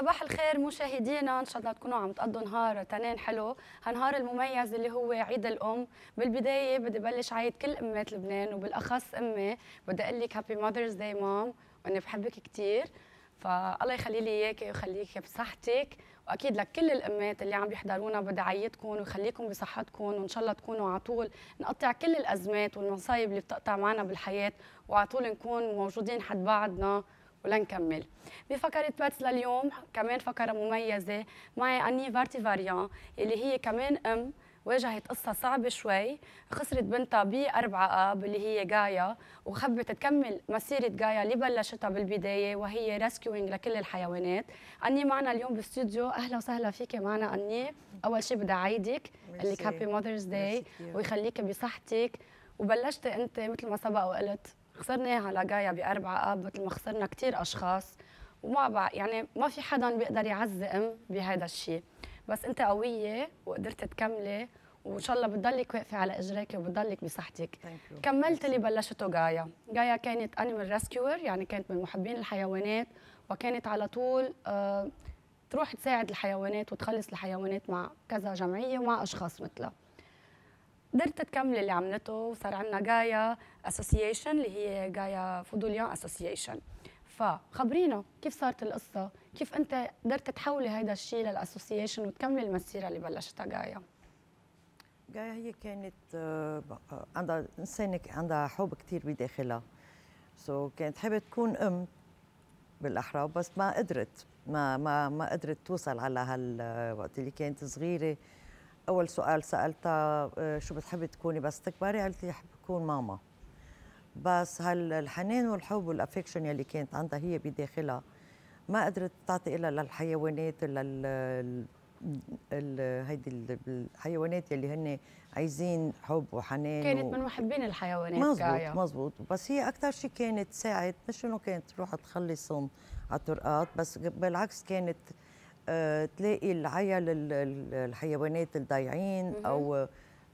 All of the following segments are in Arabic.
صباح الخير مشاهدينا ان شاء الله تكونوا عم تقضوا نهار تنين حلو هالنهار المميز اللي هو عيد الام بالبدايه بدي بلش عيد كل امهات لبنان وبالاخص امي بدي اقول لك هابي ماذرز داي مام واني بحبك كثير فالله يخلي لي اياكي ويخليكي بصحتك واكيد لكل الامهات اللي عم يحضرونا بدي عيدكم ويخليكم بصحتكم وان شاء الله تكونوا على طول نقطع كل الازمات والمصايب اللي بتقطع معنا بالحياه وعلى طول نكون موجودين حد بعضنا ولنكمل بفقرة باتس لليوم كمان فقرة مميزة معي أني فارتي فاريان اللي هي كمان أم واجهت قصة صعبة شوي خسرت بنتها بأربعة أب اللي هي جايا وخبت تكمل مسيرة جايا اللي بلشتها بالبداية وهي ريسكيوينج لكل الحيوانات أني معنا اليوم بالاستوديو أهلا وسهلا فيك معنا أني أول شيء بدي أعيدك لك هابي ماذرز داي ويخليك بصحتك وبلشت أنت مثل ما سبق وقلت خسرناها جايا بأربعة آب مثل ما خسرنا كثير أشخاص وما بع... يعني ما في حدا بيقدر يعزي أم بهذا الشيء بس أنت قوية وقدرتي تكملي وان شاء الله بتضلك واقفه على اجريك وبتضلك بصحتك كملت اللي بلشته جايا جايا كانت انيمال ريسكيور يعني كانت من محبين الحيوانات وكانت على طول آه تروح تساعد الحيوانات وتخلص الحيوانات مع كذا جمعيه ومع اشخاص مثلها قدرت تكمل اللي عملته وصار عندنا جايا اسوسيشن اللي هي جايا فودوليان اسوسيشن فخبرينا كيف صارت القصه كيف انت قدرت تحولي هذا الشيء للاسوسيشن وتكملي المسيره اللي بلشتها جايا جايا هي كانت آه، عندها انسانه عندها حب كثير بداخلها سو so كانت حابه تكون ام بالاحرى بس ما قدرت ما ما ما قدرت توصل على هالوقت اللي كانت صغيره اول سؤال سالتها آه، شو بتحبي تكوني بس تكبري قالت لي احب اكون ماما بس هالحنان والحب والافكشن يلي كانت عندها هي بداخلها ما قدرت تعطي الا للحيوانات لل هيدي الحيوانات يلي هن عايزين حب وحنان كانت و... من محبين الحيوانات مزبوط مزبوط بس هي اكثر شيء كانت تساعد مش انه كانت تروح تخلصهم على الطرقات بس بالعكس كانت آه، تلاقي العيال الحيوانات الضايعين او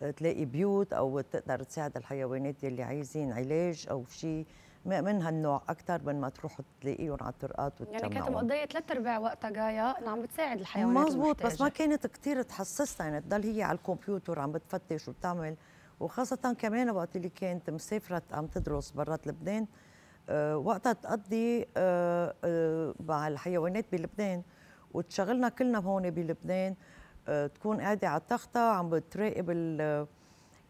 آه، تلاقي بيوت او تقدر تساعد الحيوانات يلي عايزين علاج او شيء من هالنوع اكثر من ما تروح تلاقيهم على الطرقات وتجمعوا يعني كانت مقضيه ثلاث ارباع وقتها انه عم بتساعد الحيوانات مزبوط بس ما كانت كثير تحسسها يعني تضل هي على الكمبيوتر عم بتفتش وبتعمل وخاصه كمان وقت اللي كانت مسافره عم تدرس برات لبنان آه، وقتها تقضي مع الحيوانات بلبنان وتشغلنا كلنا هون بلبنان آه، تكون قاعده على التخته عم بتراقب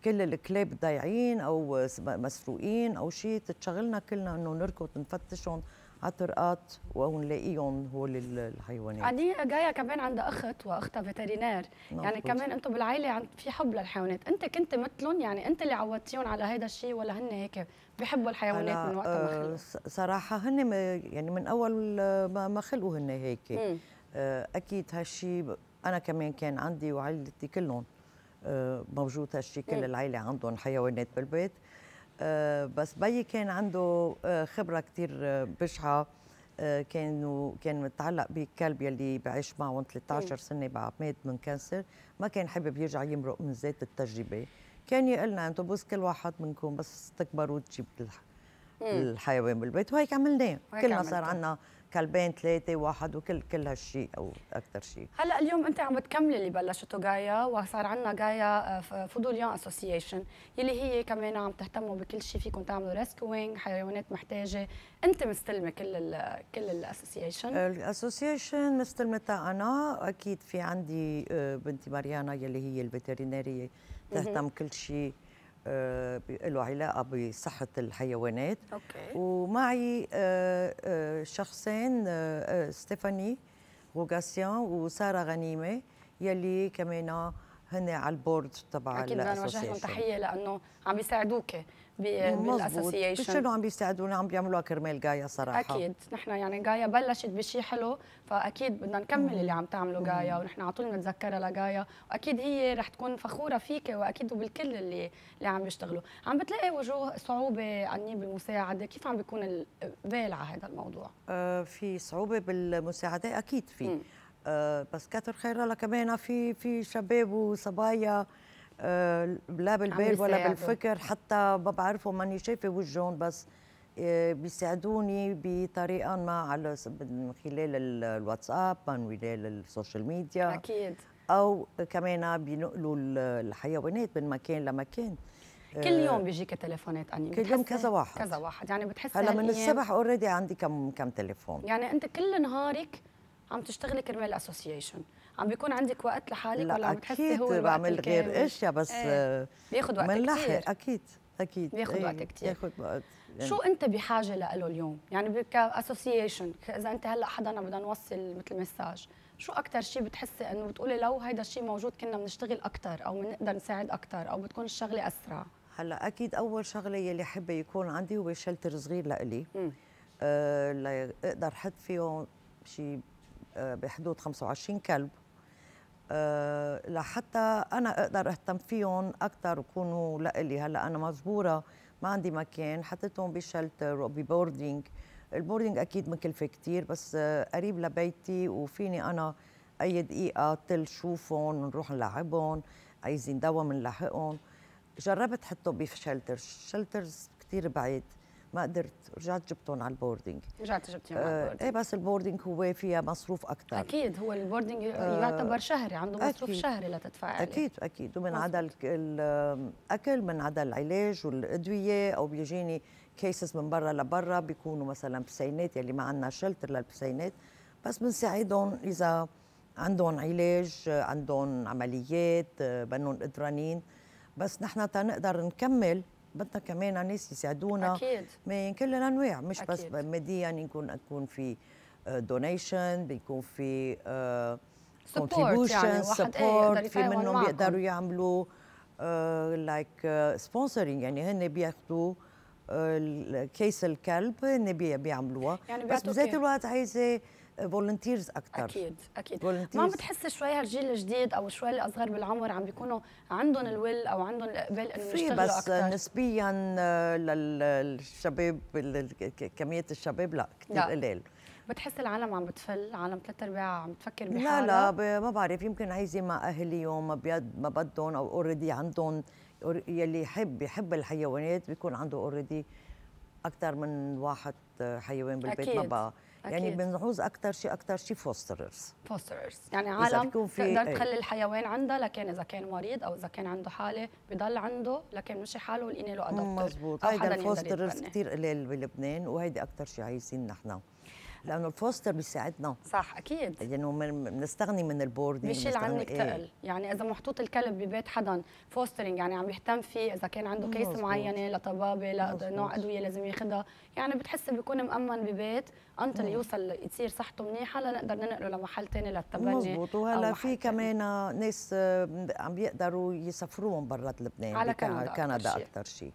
كل الكلاب ضايعين او مسروقين او شيء تشغلنا كلنا انه نركض نفتشهم على الطرقات ونلاقيهم هول الحيوانات عادية جايه كمان عندها اخت واختها فيترينير نعم، يعني كمان انتم بالعائله في حب للحيوانات انت كنت مثلهم يعني انت اللي عودتيهم على هذا الشيء ولا هن هيك بيحبوا الحيوانات من وقت ما خلقوا آه، صراحه هن يعني من اول ما خلقوا هن هيك آه، اكيد هالشيء انا كمان كان عندي وعائلتي كلهم آه، موجود هالشيء كل إيه. العائله عندهم حيوانات بالبيت آه، بس بيي كان عنده خبره كثير بشعه كانوا كان متعلق بكلب يلي بعيش معه 13 إيه. سنه بعد مات من كانسر ما كان حابب يرجع يمرق من ذات التجربه كان يقلنا انتم بس كل واحد منكم بس تكبروا تجيب إيه. الحيوان بالبيت وهيك عملناه كلنا صار عندنا كلبين ثلاثه واحد وكل كل هالشيء او اكثر شيء هلا اليوم انت عم تكملي اللي بلشته جايا وصار عندنا جايا آه، فودوليون اسوسيشن يلي هي كمان عم تهتموا بكل شيء فيكم تعملوا ريسكوينج حيوانات محتاجه انت مستلمه كل الـ كل الاسوسيشن الاسوسيشن مستلمتها انا اكيد في عندي آه، بنتي ماريانا يلي هي الفيتريناريه تهتم كل شيء له آه، علاقه بصحه الحيوانات أوكي. ومعي آه، آه، شخصين ستيفاني غوغاسيان وساره غنيمه يلي كمان هن على البورد تبع اكيد بدنا نوجه لهم تحيه لانه عم بيساعدوك بالاساسيشن شنو عم بيساعدونا عم بيعملوها كرمال جايا صراحه اكيد نحن يعني جايا بلشت بشيء حلو فاكيد بدنا نكمل اللي عم تعمله جايا ونحن على طول بنتذكرها لجايا واكيد هي رح تكون فخوره فيك واكيد وبالكل اللي اللي عم يشتغلوا عم بتلاقي وجوه صعوبه عني بالمساعده كيف عم بيكون البال على هذا الموضوع آه في صعوبه بالمساعده اكيد في آه بس كثر خير الله كمان في في شباب وصبايا آه، لا بالبال ولا بالفكر حتى ما بعرفه ماني شايفه وجههم بس آه، بيساعدوني بطريقه ما على من خلال الواتساب من خلال السوشيال ميديا اكيد او كمان بينقلوا الحيوانات من مكان لمكان كل آه، يوم بيجيك تليفونات اني كل يوم كذا واحد كذا واحد يعني بتحس هلا من يعني الصبح اوريدي عندي كم كم تليفون يعني انت كل نهارك عم تشتغلي كرمال الاسوسيشن عم بيكون عندك وقت لحالك ولا عم تحسي هو اكيد بعمل غير اشياء بس ايه. بياخذ وقت كثير اكيد اكيد بياخذ ايه. وقت كثير بياخذ وقت يعني شو انت بحاجه له اليوم؟ يعني كاسوسيشن اذا انت هلا حدا بدنا نوصل مثل مساج شو اكثر شيء بتحسي انه بتقولي لو هيدا الشيء موجود كنا بنشتغل اكثر او بنقدر نساعد اكثر او بتكون الشغله اسرع هلا اكيد اول شغله يلي حابه يكون عندي هو شلتر صغير لإلي أه لاقدر احط فيه شيء آه، بحدود 25 كلب آه، لحتى انا اقدر اهتم فيهم اكثر ويكونوا لإلي هلا انا مجبوره ما عندي مكان حطيتهم بشلتر وببوردينج البوردينج اكيد مكلفه كثير بس قريب لبيتي وفيني انا اي دقيقه تل شوفهم نروح نلعبهم عايزين دوا بنلحقهم جربت حطه بشلتر شلترز كثير بعيد ما قدرت رجعت جبتهم على البوردينج رجعت جبتهم آه على البوردينج ايه بس البوردينج هو فيها مصروف اكثر اكيد هو البوردينج آه يعتبر شهري عنده مصروف أكيد شهري لتدفع عليه اكيد اكيد ومن عدا الاكل آه، من عدا العلاج والادويه او بيجيني كيسز من برا لبرا بيكونوا مثلا بسينات يلي ما عندنا شلتر للبسينات بس بنساعدهم اذا عندهم علاج عندهم عمليات آه، بنون قدرانين بس نحن تنقدر نكمل بدنا كمان ناس يساعدونا اكيد من كل الانواع مش أكيد. بس ماديا يكون يكون في دونيشن آه، بيكون في كونتريبيوشن آه، يعني إيه، سبورت في منهم بيقدروا يعملوا لايك آه، سبونسرينج يعني هن بياخذوا كيس الكلب هن بيعملوها يعني بس بذات إيه؟ الوقت عايزه فولنتيرز اكثر اكيد اكيد volunteers. ما بتحس شوي هالجيل الجديد او شوي الاصغر بالعمر عم بيكونوا عندهم الويل او عندهم الاقبال انه يشتغلوا بس نسبيا آه، للشباب كميه الشباب لا كثير قليل بتحس العالم عم بتفل عالم ثلاث ارباع عم تفكر بحالها لا لا ما بعرف يمكن عايزه مع اهليهم ما ما بدهم او اوريدي عندهم يلي يحب يحب الحيوانات بيكون عنده اوريدي اكثر من واحد حيوان بالبيت أكيد. ما بقى يعني أكيد. يعني بنعوز اكثر شيء اكثر شيء فوسترز فوسترز يعني عالم تقدر تخلي الحيوان عندها لكن اذا كان مريض او اذا كان عنده حاله بضل عنده لكن مش حاله لقينا له ادابتر مزبوط هيدا الفوسترز كثير قليل بلبنان وهيدي اكثر شيء عايزين نحن لانه الفوستر بيساعدنا صح اكيد لانه يعني بنستغني من البوردنج يعني بيشيل عنك ثقل إيه؟ يعني اذا محطوط الكلب ببيت حدا فوسترنج يعني عم يهتم فيه اذا كان عنده كيس معينه لطبابه لنوع ادويه لازم ياخذها يعني بتحسي بيكون مأمن ببيت اللي يوصل تصير صحته منيحه لنقدر ننقله لمحل ثاني للتبني مزبوط وهلا في كمان ناس آه، عم بيقدروا يسافروهم برات لبنان على كندا, كندا اكثر شيء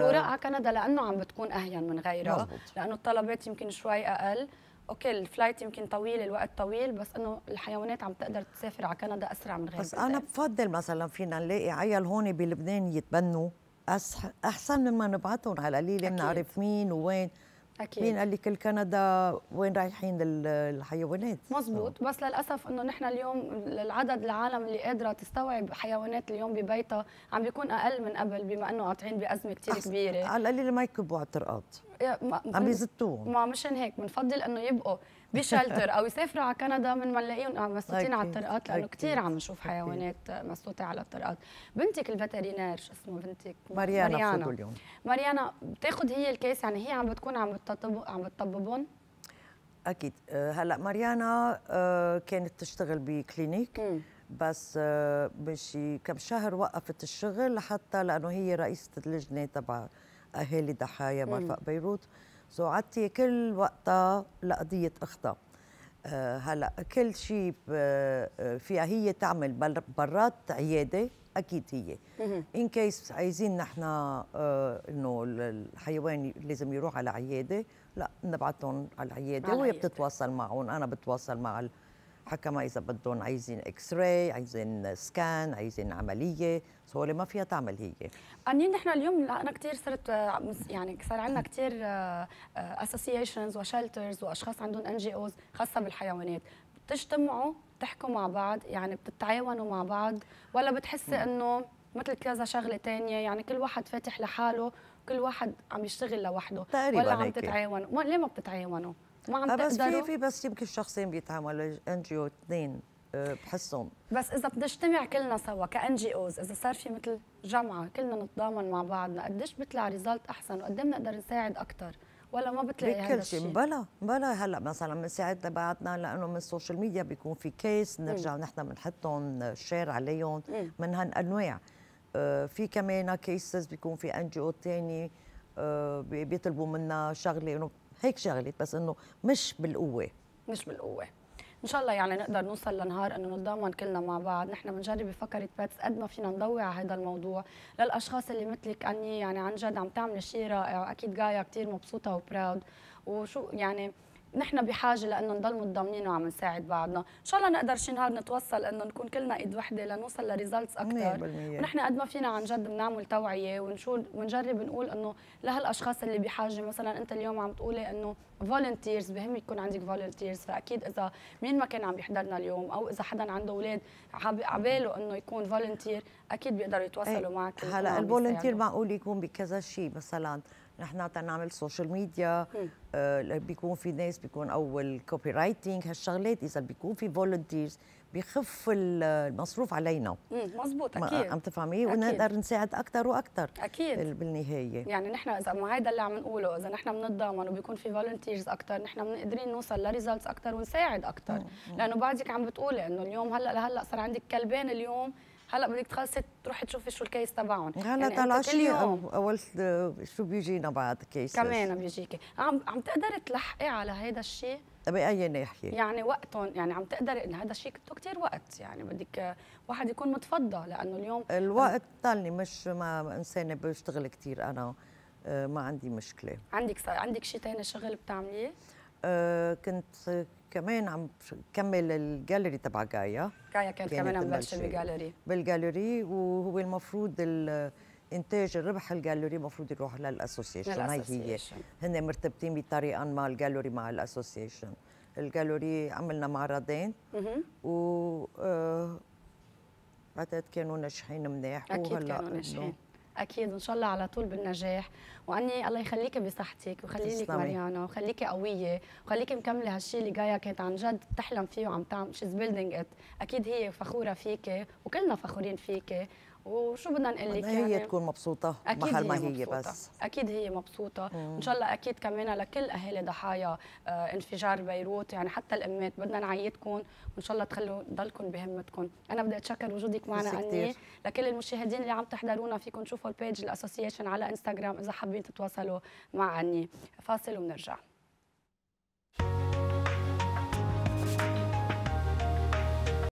نورق على آه. آه، كندا لانه عم بتكون اهين من غيرها لانه الطلبات يمكن شوي اقل اوكي الفلايت يمكن طويل الوقت طويل بس انه الحيوانات عم تقدر تسافر على كندا اسرع من غيرها بس انا بفضل مثلا فينا نلاقي عيال هون بلبنان يتبنوا احسن مما نبعتهم على قليل بنعرف مين ووين اكيد مين قال لك الكندا وين رايحين الحيوانات مزبوط آه. بس للاسف انه نحن اليوم العدد العالم اللي قادره تستوعب حيوانات اليوم ببيتها عم بيكون اقل من قبل بما انه قاطعين بازمه كثير كبيره على القليل ما يكبوا على الطرقات عم بيزتوهم ما مشان هيك بنفضل انه يبقوا بشلتر او يسافروا على كندا من ما نلاقيهم آه، على الطرقات لانه كثير عم نشوف حيوانات مسطوطه على الطرقات بنتك الفترينير شو اسمه بنتك ماريانا ماريانا اليوم ماريانا بتاخذ هي الكيس يعني هي عم بتكون عم بتطب عم بتطببهم اكيد آه، هلا ماريانا آه، كانت تشتغل بكلينيك م. بس بشي كم شهر وقفت الشغل لحتى لانه هي رئيسه اللجنه تبع اهالي ضحايا مرفق بيروت سو كل وقتها لقضيه اختها آه، هلا كل شيء آه، فيها هي تعمل برات عياده اكيد هي ان كيس عايزين نحن آه، انه الحيوان لازم يروح على عياده لا نبعتهم على العياده وهي بتتواصل معهم انا بتواصل مع حكما اذا بدهم عايزين اكس راي عايزين سكان عايزين عمليه صوره ما فيها تعمل هي قانين نحن اليوم انا كثير صرت يعني صار عندنا كثير اسوسيشنز وشيلترز واشخاص عندهم ان جي اوز خاصه بالحيوانات بتجتمعوا بتحكوا مع بعض يعني بتتعاونوا مع بعض ولا بتحسي انه مثل كذا شغله ثانيه يعني كل واحد فاتح لحاله كل واحد عم يشتغل لوحده تقريبا ولا عم تتعاونوا ليه ما بتتعاونوا ما عم آه، بس في في بس يمكن شخصين بيتعاملوا ان جي او اثنين آه، بحسهم بس اذا بنجتمع كلنا سوا كان جي اوز اذا صار في مثل جمعه كلنا نتضامن مع بعضنا قديش بيطلع ريزلت احسن وقد بنقدر نساعد اكثر ولا ما بتلاقي هذا كل شيء بلا بلا هلا مثلا بنساعد تبعتنا لانه من السوشيال ميديا بيكون في كيس نرجع نحن بنحطهم شير عليهم من هالانواع آه، في كمان كيسز بيكون في ان جي او ثاني بيطلبوا منا شغله انه هيك شغله بس انه مش بالقوه مش بالقوه ان شاء الله يعني نقدر نوصل لنهار انه نتضامن كلنا مع بعض نحن بنجرب بفكره باتس قد ما فينا نضوي على هذا الموضوع للاشخاص اللي مثلك اني يعني عن جد عم تعمل شيء رائع اكيد جايه كثير مبسوطه وبراود وشو يعني نحن بحاجه لانه نضل متضامنين وعم نساعد بعضنا، ان شاء الله نقدر شي نهار نتوصل انه نكون كلنا ايد وحده لنوصل لريزلتس اكثر ونحن قد ما فينا عن جد بنعمل توعيه ونشوف ونجرب نقول انه لهالاشخاص اللي بحاجه مثلا انت اليوم عم تقولي انه فولنتيرز بهم يكون عندك فولنتيرز فاكيد اذا مين ما كان عم يحضرنا اليوم او اذا حدا عنده اولاد عباله انه يكون فولنتير اكيد بيقدروا يتواصلوا إيه، معك هلا الفولنتير معقول يكون بكذا شيء مثلا نحن تنعمل سوشيال ميديا آه بيكون في ناس بيكون اول كوبي رايتنج هالشغلات اذا بيكون في فولنتيرز بخف المصروف علينا مزبوط اكيد عم تفهمي ونقدر نساعد اكثر واكثر اكيد بالنهايه يعني نحن اذا ما هيدا اللي عم نقوله اذا نحن بنتضامن وبيكون في فولنتيرز اكثر نحن بنقدرين نوصل لريزلتس اكثر ونساعد اكثر لانه بعدك عم بتقولي انه اليوم هلا لهلا صار عندك كلبين اليوم هلا بدك تخلصي تروحي تشوفي شو الكيس تبعهم هلا يعني كل يوم اول شو بيجينا بعد كيس كمان بيجيكي عم عم تقدري تلحقي على هذا الشيء باي طيب، ناحيه يعني وقتهم يعني عم تقدري ان هذا الشيء بده كثير وقت يعني بدك واحد يكون متفضى لانه اليوم الوقت ضلني مش ما انسانه بشتغل كثير انا آه، ما عندي مشكله عندك عندك شيء ثاني شغل بتعمليه آه، كنت كمان عم كمل الجاليري تبع جايا جايا كانت يعني كمان عم بلش بالجاليري بالجاليري وهو المفروض انتاج الربح الجاليري المفروض يروح للاسوسيشن هاي هي هن مرتبطين بطريقه ما الجاليري مع الاسوسيشن الجاليري عملنا معرضين و آه، بعتقد كانوا ناجحين منيح اكيد كانوا ناجحين اكيد ان شاء الله على طول بالنجاح واني الله يخليك بصحتك ويخلي لك مريانا وخليكي قويه وخليكي مكمله هالشيء اللي جايه كانت عن جد تحلم فيه وعم تعمل شيز بيلدينج ات اكيد هي فخوره فيك وكلنا فخورين فيك وشو بدنا نقول لك يعني هي تكون مبسوطه أكيد محل ما هي, هي بس اكيد هي مبسوطه مم. ان شاء الله اكيد كمان لكل اهالي ضحايا آه، انفجار بيروت يعني حتى الامهات بدنا نعيدكم وان شاء الله تخلوا ضلكم بهمتكم انا بدي اتشكر وجودك معنا اني لكل المشاهدين اللي عم تحضرونا فيكم تشوفوا البيج الاسوسيشن على انستغرام اذا حابين تتواصلوا مع اني فاصل وبنرجع